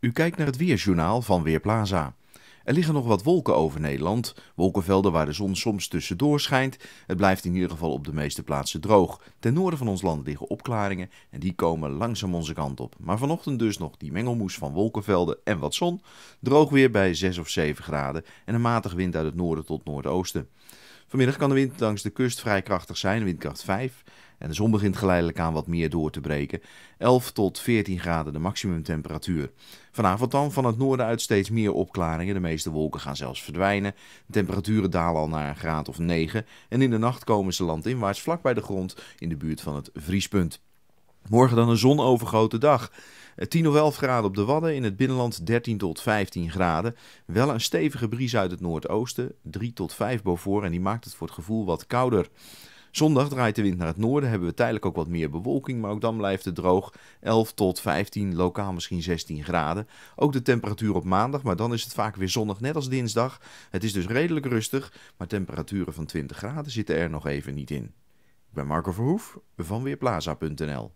U kijkt naar het Weerjournaal van Weerplaza. Er liggen nog wat wolken over Nederland, wolkenvelden waar de zon soms tussendoor schijnt. Het blijft in ieder geval op de meeste plaatsen droog. Ten noorden van ons land liggen opklaringen en die komen langzaam onze kant op. Maar vanochtend dus nog die mengelmoes van wolkenvelden en wat zon. Droog weer bij 6 of 7 graden en een matige wind uit het noorden tot noordoosten. Vanmiddag kan de wind langs de kust vrij krachtig zijn, windkracht 5. En de zon begint geleidelijk aan wat meer door te breken. 11 tot 14 graden de maximumtemperatuur. Vanavond dan van het noorden uit steeds meer opklaringen. De meeste wolken gaan zelfs verdwijnen. De temperaturen dalen al naar een graad of 9. En in de nacht komen ze landinwaarts vlak bij de grond in de buurt van het vriespunt. Morgen dan een zonovergoten dag. 10 eh, of 11 graden op de Wadden, in het binnenland 13 tot 15 graden. Wel een stevige bries uit het noordoosten, 3 tot 5 boven en die maakt het voor het gevoel wat kouder. Zondag draait de wind naar het noorden, hebben we tijdelijk ook wat meer bewolking, maar ook dan blijft het droog. 11 tot 15, lokaal misschien 16 graden. Ook de temperatuur op maandag, maar dan is het vaak weer zonnig, net als dinsdag. Het is dus redelijk rustig, maar temperaturen van 20 graden zitten er nog even niet in. Ik ben Marco Verhoef van Weerplaza.nl